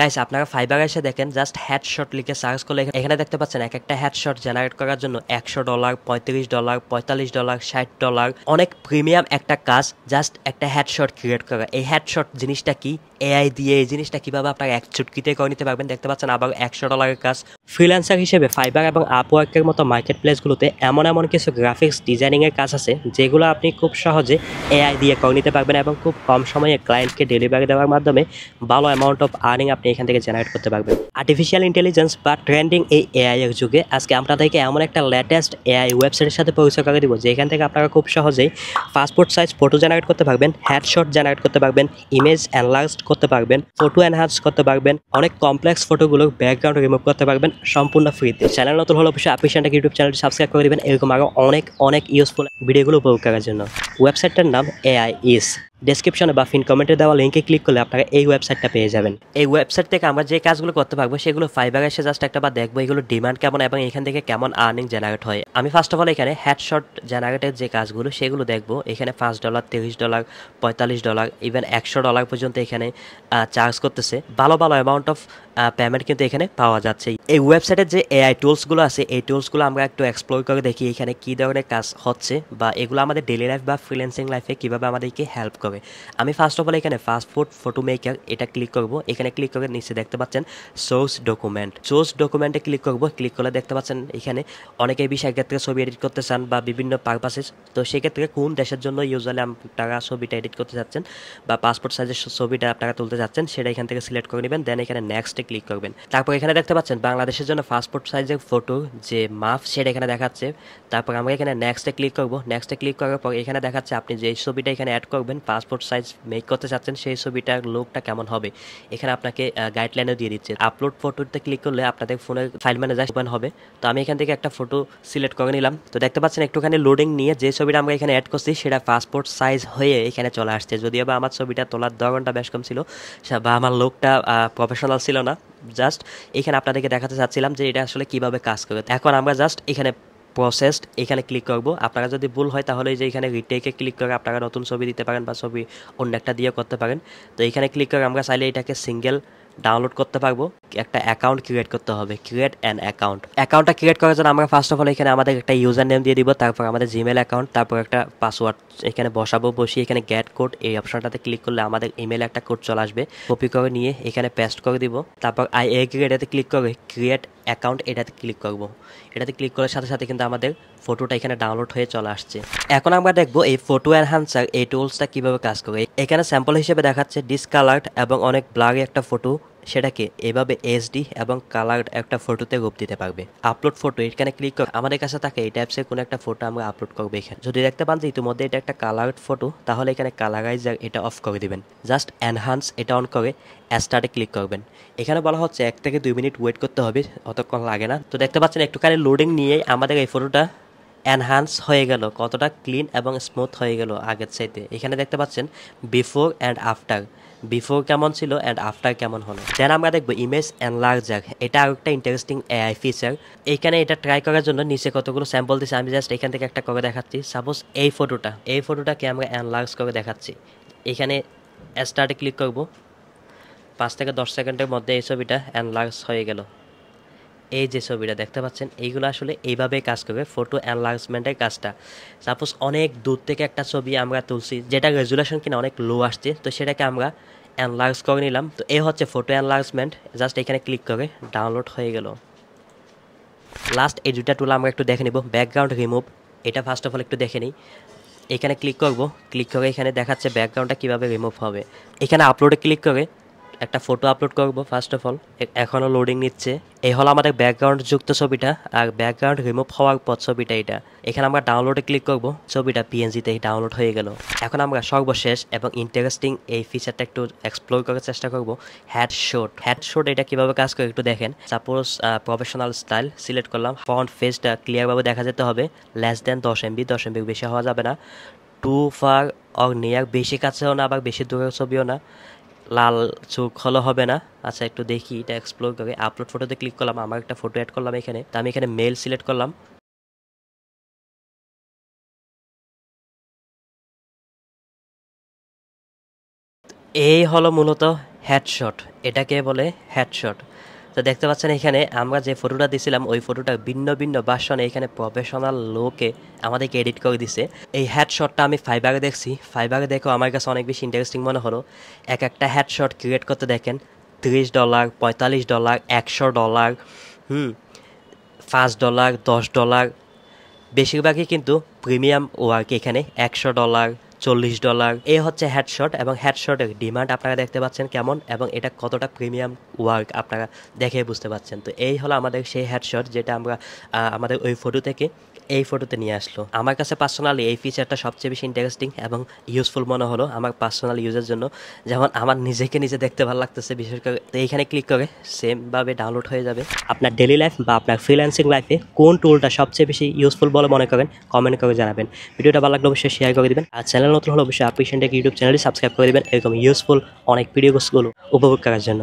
guys আপনারা fibre এসে দেখেন জাস্ট হ্যাডশট লিখে সার্চ করলে এখানে দেখতে পাচ্ছেন এক একটা হ্যাডশট জেনারেট করার জন্য একশো ডলার পঁয়ত্রিশ ডলার পঁয়তাল্লিশ ডলার ষাট ডলার অনেক প্রিমিয়াম একটা কাজ জাস্ট একটা হ্যাডশট ক্রিয়েট করা এই হ্যাডশট জিনিসটা কি এআই দিয়ে এই জিনিসটা কিভাবে আপনারা এক চুটকিতে করে নিতে পারবেন দেখতে পাচ্ছেন আবার একশো ডলারের কাজ ফ্রিল্যান্সার হিসেবে ফাইবার এবং আপওয়ার্কের মতো মার্কেট প্লেসগুলোতে এমন এমন কিছু গ্রাফিক্স ডিজাইনিংয়ের কাজ আছে যেগুলো আপনি খুব সহজে এআই দিয়ে করে নিতে পারবেন এবং খুব কম সময়ে ক্লায়েন্টকে ডেলিভারি দেওয়ার মাধ্যমে ভালো অ্যামাউন্ট অফ আর্নিং আপনি এখান থেকে জেনারেট করতে পারবেন আর্টিফিশিয়াল ইন্টেলিজেন্স বা ট্রেন্ডিং এই এআই এর যুগে আজকে আপনাদেরকে এমন একটা লেটেস্ট এআই ওয়েবসাইটের সাথে পরিচয় করে দেবো যেখান থেকে আপনারা খুব সহজেই পাসপোর্ট সাইজ ফটো জেনারেট করতে পারবেন হ্যাডশট জেনারেট করতে পারবেন ইমেজ অ্যানলার্জড করতে পারবেন ফটো এনহান্স করতে পারবেন অনেক কমপ্লেক্স ফটোগুলো ব্যাকগ্রাউন্ড রিমুভ করতে পারবেন সম্পূর্ণ ফ্রিতে চ্যানেল নতুন হলে অবশ্যই আপনি সেটাকে ইউটিউব চ্যানেলটি সাবস্ক্রাইব করে দেবেন এরকম আরও অনেক অনেক ইউজফুল ভিডিওগুলো উপভোগ করার জন্য ওয়েবসাইটটার নাম এআই ইস ডিসক্রিপশনে বা ফিন কমেন্টে দেওয়া লিঙ্কে ক্লিক করলে আপনারা এই ওয়েবসাইটটা পেয়ে যাবেন এই ওয়েবসাইট থেকে আমরা যে কাজগুলো করতে পারবো সেগুলো ফাইবার এসে জাস্ট একটা বা দেখবো এগুলো ডিমান্ড কেমন এবং এখান থেকে কেমন আর্নিং জেনারেট হয় আমি ফার্স্ট অফ অল এখানে হ্যাডশট জেনারেটের যে কাজগুলো সেগুলো দেখবো এখানে পাঁচ ডলার তিরিশ ডলার পঁয়তাল্লিশ ডলার ইভেন একশো ডলার পর্যন্ত এখানে চার্জ করতেছে ভালো ভালো অ্যামাউন্ট অফ পেমেন্ট কিন্তু এখানে পাওয়া যাচ্ছে এই ওয়েবসাইটের যে এআই টুলসগুলো আছে এই টুলসগুলো আমরা একটু এক্সপ্লোর করে দেখি এখানে কী ধরনের কাজ হচ্ছে বা এগুলো আমাদের ডেলি লাইফ বা ফ্রিল্যান্সিং লাইফে কীভাবে আমাদেরকে হেল্প করে আমি ফার্স্ট অফ অল এখানে ফাস্ট ফুড ফটো মেকার এটা ক্লিক করব এখানে ক্লিক করে নিচে দেখতে পাচ্ছেন সোর্স ডকুমেন্ট সোর্স ডকুমেন্টে ক্লিক করব ক্লিক করলে দেখতে পাচ্ছেন এখানে অনেকে বিষয় ক্ষেত্রে ছবি এডিট করতে চান বা বিভিন্ন পারপাসেস তো সেক্ষেত্রে কোন দেশের জন্য ইউজুয়ালি আপনারা ছবিটা এডিট করতে চাচ্ছেন বা পাসপোর্ট সাইজের ছবিটা আপনারা তুলতে চাচ্ছেন সেটা এখান থেকে সিলেক্ট করে নেবেন দেন এখানে নেক্সটে ক্লিক করবেন তারপর এখানে দেখতে পাচ্ছেন বাংলা বাংলাদেশের জন্য পাসপোর্ট সাইজের ফটো যে মাফ সেটা এখানে দেখাচ্ছে তারপর আমরা এখানে নেক্সটে ক্লিক করব নেক্সটে ক্লিক করার পর এখানে দেখাচ্ছে আপনি যে ছবিটা এখানে অ্যাড করবেন পাসপোর্ট সাইজ মেক করতে চাচ্ছেন সেই ছবিটার লোকটা কেমন হবে এখানে আপনাকে গাইডলাইনও দিয়ে দিচ্ছে আপলোড ফটোতে ক্লিক করলে আপনাদের ফোনের ফাইল ম্যানেজার ওপেন হবে তো আমি এখান থেকে একটা ফটো সিলেক্ট করে নিলাম তো দেখতে পাচ্ছেন একটুখানি লোডিং নিয়ে যে ছবিটা আমরা এখানে অ্যাড করছি সেটা পাসপোর্ট সাইজ হয়ে এখানে চলে আসছে যদিও বা আমার ছবিটা তোলার দশ ঘন্টা বেশ কম ছিল বা আমার লোকটা প্রফেশনাল ছিল না জাস্ট এখানে আপনাদেরকে দেখাতে চাচ্ছিলাম যে এটা আসলে কিভাবে কাজ করবে এখন আমরা জাস্ট এখানে প্রসেসড এখানে ক্লিক করব আপনারা যদি ভুল হয় তাহলে যে এখানে রিটেকে ক্লিক করে আপনারা নতুন ছবি দিতে পারেন বা ছবি অন্য একটা দিয়ে করতে পারেন তো এখানে ক্লিক করে আমরা চাইলে এটাকে সিঙ্গেল ডাউনলোড করতে পারবো একটা অ্যাকাউন্ট ক্রিয়েট করতে হবে ক্রিয়েট অ্যান অ্যাকাউন্ট অ্যাকাউন্টটা ক্রিয়েট করার জন্য আমরা ফার্স্ট অফ অল এখানে আমাদের একটা ইউজার নেম দিয়ে দিব তারপর আমাদের জিমেল অ্যাকাউন্ট তারপর একটা পাসওয়ার্ড এখানে বসাবো বসিয়ে এখানে গ্যাট কোড এই অপশনটাতে ক্লিক করলে আমাদের ইমেল একটা কোড চলে আসবে কপি করে নিয়ে এখানে পেস্ট করে দিব তারপর আই এগ্রি এটাতে ক্লিক করে ক্রিয়েট অ্যাকাউন্ট এটাতে ক্লিক করব এটাতে ক্লিক করার সাথে সাথে কিন্তু আমাদের ফটোটা এখানে ডাউনলোড হয়ে চলে আসছে এখন আমরা দেখব এই ফটো এনহান্সার এই টুলসটা কীভাবে কাজ করে এখানে স্যাম্পল হিসেবে দেখাচ্ছে ডিসকালার্ড এবং অনেক ব্লাগে একটা ফটো সেটাকে এভাবে এসডি এবং কালার একটা ফটোতে রূপ দিতে পারবে আপলোড ফটো এখানে ক্লিক করে আমাদের কাছে থাকে এই টাইপসের কোনো একটা ফটো আমরা আপলোড করবো এখানে যদি দেখতে পান যে ইতিমধ্যে এটা একটা কালার্ড ফটো তাহলে এখানে কালারাইজার এটা অফ করে দিবেন জাস্ট এনহান্স এটা অন করে স্টার্টে ক্লিক করবেন এখানে বলা হচ্ছে এক থেকে দুই মিনিট ওয়েট করতে হবে অতক্ষণ লাগে না তো দেখতে পাচ্ছেন একটুখানি লোডিং নিয়ে আমাদের এই ফটোটা এনহান্স হয়ে গেল কতটা ক্লিন এবং স্মুথ হয়ে গেল আগের চাইতে এখানে দেখতে পাচ্ছেন বিফোর অ্যান্ড আফটার বিফোর কেমন ছিল অ্যান্ড আফটার কেমন হলো দেন আমরা দেখবো ইমেজ এনলার্জার এটা আরও একটা ইন্টারেস্টিং এআই ফিচার এখানে এটা ট্রাই করার জন্য নিচে কতগুলো স্যাম্পল দিচ্ছে আমি জাস্ট এখান থেকে একটা করে দেখাচ্ছি সাপোজ এই ফটোটা এই ফটোটাকে আমরা এনলার্জ করে দেখাচ্ছি এখানে স্টার্টে ক্লিক করব পাঁচ থেকে দশ সেকেন্ডের মধ্যে এই ছবিটা এনলার্জ হয়ে গেল এই যে ছবিটা দেখতে পাচ্ছেন এইগুলো আসলে এইভাবে কাজ করবে ফটো এনলার্জমেন্টের কাজটা সাপোজ অনেক দূর থেকে একটা ছবি আমরা তুলছি যেটা রেজুলেশন কিনা অনেক লো আসছে তো সেটাকে আমরা এনলার্জ করে নিলাম তো এ হচ্ছে ফটো এনলার্জমেন্ট জাস্ট এখানে ক্লিক করে ডাউনলোড হয়ে গেল লাস্ট এই দুটা টুল আমরা একটু দেখে নিব ব্যাকগ্রাউন্ড রিমুভ এটা ফার্স্ট অফ অল একটু দেখে নিই এখানে ক্লিক করব ক্লিক করে এখানে দেখাচ্ছে ব্যাকগ্রাউন্ডটা কীভাবে রিমুভ হবে এখানে আপলোডে ক্লিক করে একটা ফটো আপলোড করব ফার্স্ট অফ অল এখনও লোডিং নিচ্ছে এই হলো আমাদের ব্যাকগ্রাউন্ড যুক্ত ছবিটা আর ব্যাকগ্রাউন্ড রিমুভ হওয়ার পর ছবিটা এটা এখানে আমরা ডাউনলোডে ক্লিক করব ছবিটা পিএনজিতে ডাউনলোড হয়ে গেল এখন আমরা সর্বশেষ এবং ইন্টারেস্টিং এই ফিচারটা একটু এক্সপ্লোর করার চেষ্টা করব হ্যাড শোট হ্যাড শোট এটা কিভাবে কাজ করে একটু দেখেন সাপোজ প্রফেশনাল স্টাইল সিলেক্ট করলাম ফ্রন্ট ফেসটা ক্লিয়ারভাবে দেখা যেতে হবে লেস দেন দশ এমবি দশ এমবি বেশি হওয়া যাবে না টু ফার অর নিয়ার বেশি কাছেও না আবার বেশি দূরের ছবিও না লাল চোখ হলো হবে না আচ্ছা একটু দেখি এটা এক্সপ্লোর করে আপলোড ফটোতে ক্লিক করলাম আমার একটা ফটো অ্যাড করলাম এখানে তো আমি এখানে মেল সিলেক্ট করলাম এই হলো মূলত হ্যাডশট এটাকে বলে হ্যাডশট তো দেখতে পাচ্ছেন এখানে আমরা যে ফটোটা দিছিলাম ওই ফটোটা ভিন্ন ভিন্ন বাসনে এখানে প্রফেশনাল লোকে আমাদেরকে এডিট করে দিছে এই হ্যাডশটটা আমি ফাইবারে দেখছি ফাইবারে দেখেও আমার কাছে অনেক বেশি ইন্টারেস্টিং মনে হলো এক একটা হ্যাডশট ক্রিয়েট করতে দেখেন তিরিশ ডলার পঁয়তাল্লিশ ডলার একশো ডলার হুম পাঁচ ডলার দশ ডলার বেশিরভাগই কিন্তু প্রিমিয়াম ওয়ার্ক এখানে একশো ডলার চল্লিশ ডলার এ হচ্ছে হ্যাডশট এবং হ্যাডশটের ডিমান্ড আপনারা দেখতে পাচ্ছেন কেমন এবং এটা কতটা প্রিমিয়াম ওয়ার্ক আপনারা দেখে বুঝতে পারছেন তো এই হলো আমাদের সেই হ্যাডশট যেটা আমরা আমাদের ওই ফটো থেকে এই ফটোতে নিয়ে আসলো আমার কাছে পার্সোনালি এই ফিচারটা সবচেয়ে বেশি ইন্টারেস্টিং এবং ইউজফুল মনে হলো আমার পার্সোনাল ইউজের জন্য যেমন আমার নিজেকে নিজে দেখতে ভালো লাগতেছে বিশেষ করে এইখানে ক্লিক করে সেমভাবে ডাউনলোড হয়ে যাবে আপনার ডেলি লাইফ বা আপনার ফ্রিল্যান্সিং লাইফে কোন টুলটা সবচেয়ে বেশি ইউজফুল বলে মনে করেন কমেন্ট করে জানাবেন ভিডিওটা ভালো লাগলে অবশ্যই শেয়ার করে দেবেন আর চ্যানেল নতুন হলে অবশ্যই আপনি ইউটিউব চ্যানেলটি সাবস্ক্রাইব করে দেবেন এরকম ইউজফুল অনেক ভিডিওগুলো উপভোগ করার জন্য